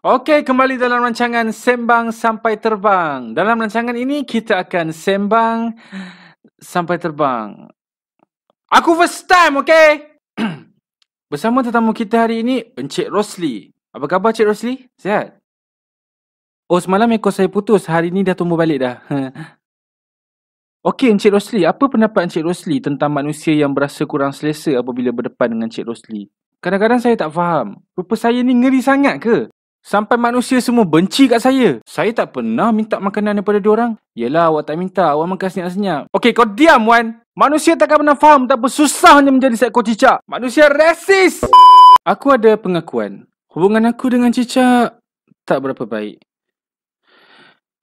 Okey, kembali dalam rancangan Sembang Sampai Terbang. Dalam rancangan ini, kita akan sembang sampai terbang. Aku first time, okey? Bersama tetamu kita hari ini, Encik Rosli. Apa khabar, Encik Rosli? Sihat? Oh, semalam ekor saya putus. Hari ini dah tumbuh balik dah. okey, Encik Rosli. Apa pendapat Encik Rosli tentang manusia yang berasa kurang selesa apabila berdepan dengan Encik Rosli? Kadang-kadang saya tak faham. Rupa saya ni ngeri sangat ke? Sampai manusia semua benci kat saya. Saya tak pernah minta makanan daripada diorang. Yelah, awak tak minta. Awak makan senyap-senyap. Okey, kau diam, Wan. Manusia tak akan pernah faham betapa susahnya menjadi seekor cicak. Manusia resis! Aku ada pengakuan. Hubungan aku dengan cicak tak berapa baik.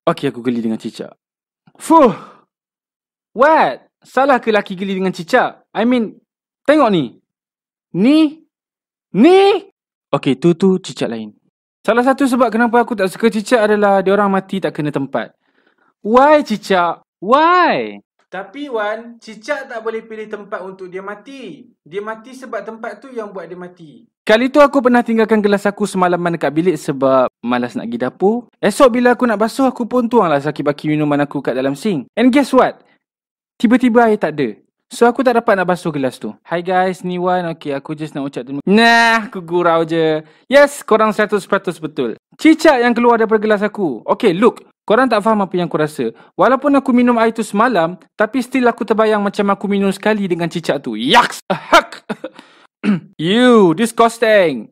Okey, aku geli dengan cicak. Fuh! What? Salah ke laki geli dengan cicak? I mean, tengok ni. Ni? Ni? Okey, tu tu cicak lain. Salah satu sebab kenapa aku tak suka cicak adalah dia orang mati tak kena tempat. Why cicak? Why? Tapi Wan, cicak tak boleh pilih tempat untuk dia mati. Dia mati sebab tempat tu yang buat dia mati. Kali tu aku pernah tinggalkan gelas aku semalaman dekat bilik sebab malas nak pergi dapur. Esok bila aku nak basuh, aku pun tuanglah saki baki minuman aku kat dalam sink. And guess what? Tiba-tiba air tak ada. So aku tak dapat nak basuh gelas tu Hi guys, ni Wan Okay, aku just nak ucap terima Nah, aku gurau je Yes, korang 100% betul Cicak yang keluar daripada gelas aku Okay, look Korang tak faham apa yang aku rasa Walaupun aku minum air tu semalam Tapi still aku terbayang macam aku minum sekali dengan cicak tu Yaks! Ahak! you, disgusting!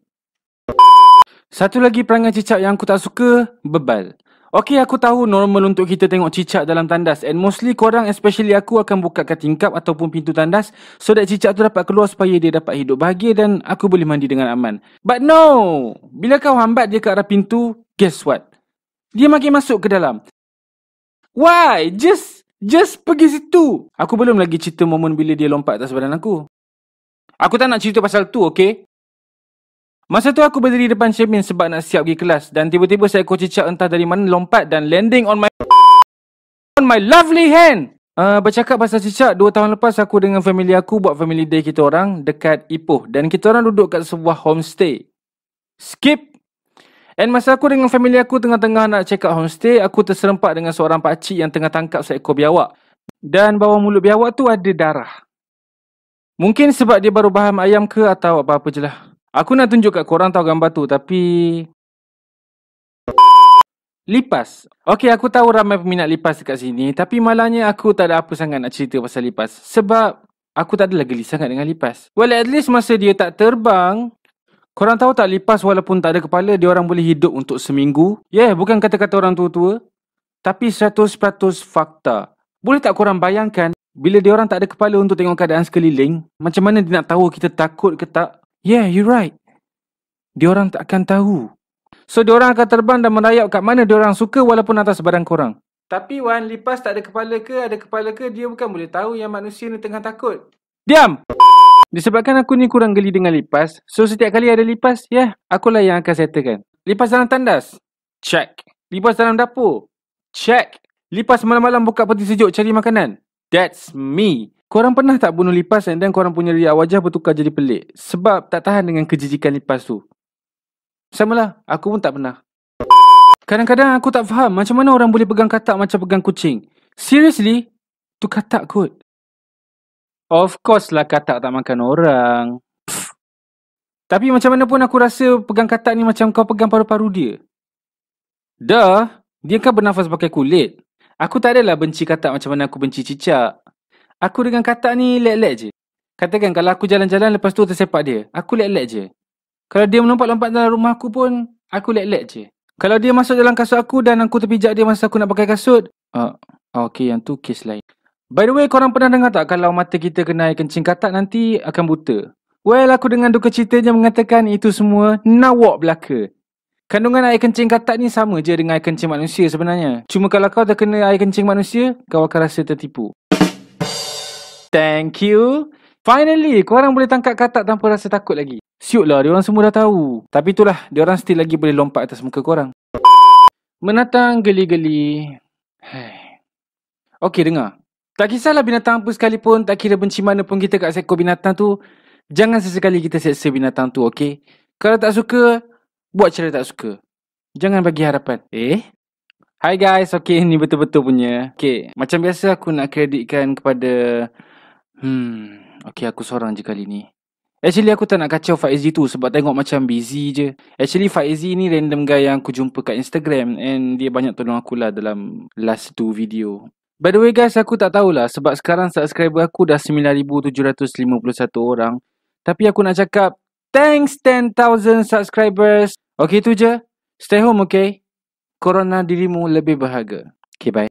Satu lagi perangai cicak yang aku tak suka Bebal Okey, aku tahu normal untuk kita tengok cicak dalam tandas and mostly korang especially aku akan buka cutting cup ataupun pintu tandas so that cicak tu dapat keluar supaya dia dapat hidup bahagia dan aku boleh mandi dengan aman. But no! Bila kau hambat dia ke arah pintu, guess what? Dia makin masuk ke dalam. Why? Just just pergi situ. Aku belum lagi cerita momen bila dia lompat atas badan aku. Aku tak nak cerita pasal tu, okay? Masa tu aku berdiri depan cermin sebab nak siap pergi kelas dan tiba-tiba saya seekor cicak entah dari mana lompat dan landing on my on my lovely hand. Uh, bercakap pasal cicak, 2 tahun lepas aku dengan family aku buat family day kita orang dekat Ipoh dan kita orang duduk kat sebuah homestay. Skip. And masa aku dengan family aku tengah-tengah nak check out homestay, aku terserempak dengan seorang pakcik yang tengah tangkap seekor biawak. Dan bawah mulut biawak tu ada darah. Mungkin sebab dia baru baham ayam ke atau apa-apa je lah. Aku nak tunjuk kat korang tau gambar tu tapi Lipas. Okey, aku tahu ramai peminat lipas dekat sini tapi malahnya aku tak ada apa sangat nak cerita pasal lipas sebab aku tak ada lagi sangat dengan lipas. Well, at least masa dia tak terbang, korang tahu tak lipas walaupun tak ada kepala, dia orang boleh hidup untuk seminggu? Ya, yeah, bukan kata-kata orang tua-tua. Tapi 100% fakta. Boleh tak korang bayangkan bila dia orang tak ada kepala untuk tengok keadaan sekeliling, macam mana dia nak tahu kita takut ke tak? Yeah, you right. orang tak akan tahu. So, orang akan terbang dan merayap kat mana orang suka walaupun atas badan korang. Tapi Wan Lipas tak ada kepala ke, ada kepala ke, dia bukan boleh tahu yang manusia ni tengah takut. Diam! Disebabkan aku ni kurang geli dengan Lipas, so setiap kali ada Lipas, ya, yeah, akulah yang akan settlekan. Lipas dalam tandas? Check. Lipas dalam dapur? Check. Lipas malam-malam buka peti sejuk cari makanan? That's me. Korang pernah tak bunuh lipas and then korang punya riak wajah bertukar jadi pelik? Sebab tak tahan dengan kejijikan lipas tu. Sama lah, aku pun tak pernah. Kadang-kadang aku tak faham macam mana orang boleh pegang katak macam pegang kucing. Seriously? Tu katak kot. Of course lah katak tak makan orang. Pff. Tapi macam mana pun aku rasa pegang katak ni macam kau pegang paru-paru dia. Dah, dia kan bernafas pakai kulit. Aku tak adalah benci katak macam mana aku benci cicak. Aku dengan katak ni lek-lek je. Katakan kalau aku jalan-jalan lepas tu tersepak dia, aku lek-lek je. Kalau dia melompat-lompat dalam rumah aku pun, aku lek-lek je. Kalau dia masuk dalam kasut aku dan aku terpijak dia masa aku nak pakai kasut, uh, ah, ah, okay yang tu kes lain. By the way, korang pernah dengar tak kalau mata kita kena air kencing katak nanti akan buta? Well, aku dengan duka ceritanya mengatakan itu semua nawak belaka. Kandungan air kencing katak ni sama je dengan air kencing manusia sebenarnya. Cuma kalau kau kena air kencing manusia, kau akan rasa tertipu. Thank you. Finally, korang boleh tangkap katak tanpa rasa takut lagi. Siut lah, diorang semua dah tahu. Tapi itulah, diorang still lagi boleh lompat atas muka korang. Menatang geli-geli. okay dengar. Tak kisahlah binatang apa sekalipun, tak kira benci mana pun kita kat seko binatang tu, jangan sesekali kita seksa binatang tu, okay? Kalau tak suka, buat cara tak suka. Jangan bagi harapan. Eh? hi guys, okay, ni betul-betul punya. Okay, macam biasa aku nak kreditkan kepada... Hmm, okay aku seorang je kali ni. Actually aku tak nak kacau Faizy tu sebab tengok macam busy je. Actually Faizy ni random guy yang aku jumpa kat Instagram and dia banyak tolong aku lah dalam last two video. By the way guys, aku tak tahulah sebab sekarang subscriber aku dah 9,751 orang. Tapi aku nak cakap, thanks 10,000 subscribers. Okay tu je. Stay home okay. Corona dirimu lebih berharga. Okay bye.